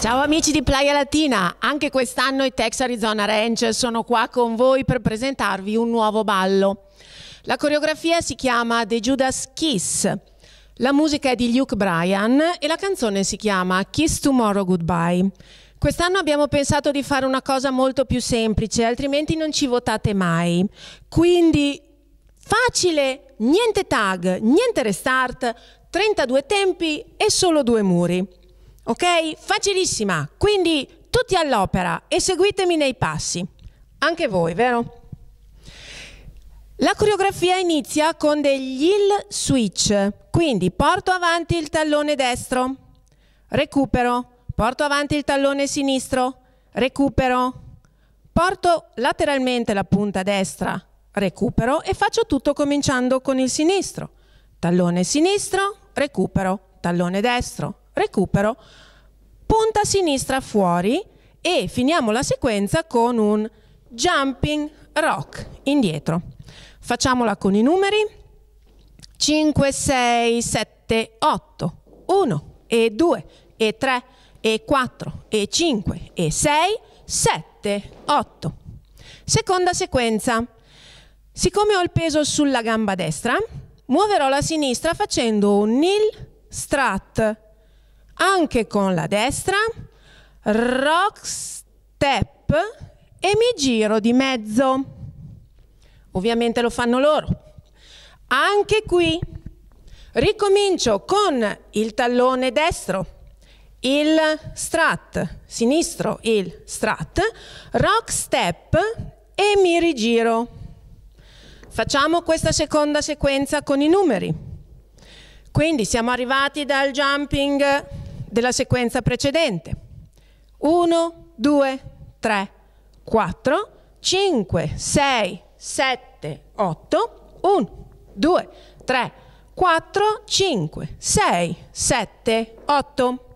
Ciao amici di Playa Latina, anche quest'anno i Tex Arizona Ranch sono qua con voi per presentarvi un nuovo ballo. La coreografia si chiama The Judas Kiss, la musica è di Luke Bryan e la canzone si chiama Kiss Tomorrow Goodbye. Quest'anno abbiamo pensato di fare una cosa molto più semplice, altrimenti non ci votate mai. Quindi facile, niente tag, niente restart, 32 tempi e solo due muri. Ok? Facilissima. Quindi tutti all'opera e seguitemi nei passi. Anche voi, vero? La coreografia inizia con degli heel switch, quindi porto avanti il tallone destro, recupero, porto avanti il tallone sinistro, recupero, porto lateralmente la punta destra, recupero e faccio tutto cominciando con il sinistro. Tallone sinistro, recupero, tallone destro, recupero, punta sinistra fuori e finiamo la sequenza con un jumping rock indietro. Facciamola con i numeri 5, 6, 7, 8, 1 e 2 e 3 e 4 e 5 e 6, 7, 8. Seconda sequenza. Siccome ho il peso sulla gamba destra, muoverò la sinistra facendo un nil strat anche con la destra, rock step e mi giro di mezzo. Ovviamente lo fanno loro. Anche qui ricomincio con il tallone destro, il strat sinistro, il strat, rock step e mi rigiro. Facciamo questa seconda sequenza con i numeri. Quindi siamo arrivati dal jumping della sequenza precedente. 1, 2, 3, 4, 5, 6, 7, 8, 1, 2, 3, 4, 5, 6, 7, 8.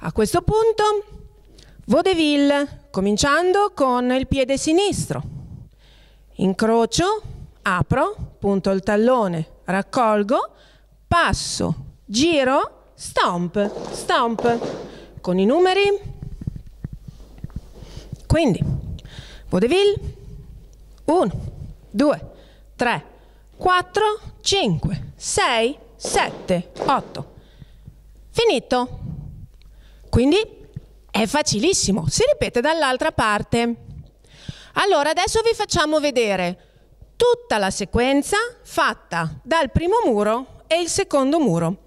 A questo punto, vaudeville, cominciando con il piede sinistro. Incrocio, apro, punto il tallone, raccolgo, passo, giro, stomp, stomp, con i numeri. Quindi, vaudeville, 1, 2, 3, 4, 5, 6, 7, 8. Finito. Quindi è facilissimo, si ripete dall'altra parte. Allora, adesso vi facciamo vedere tutta la sequenza fatta dal primo muro e il secondo muro.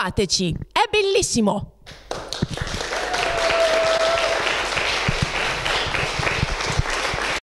provateci, è bellissimo!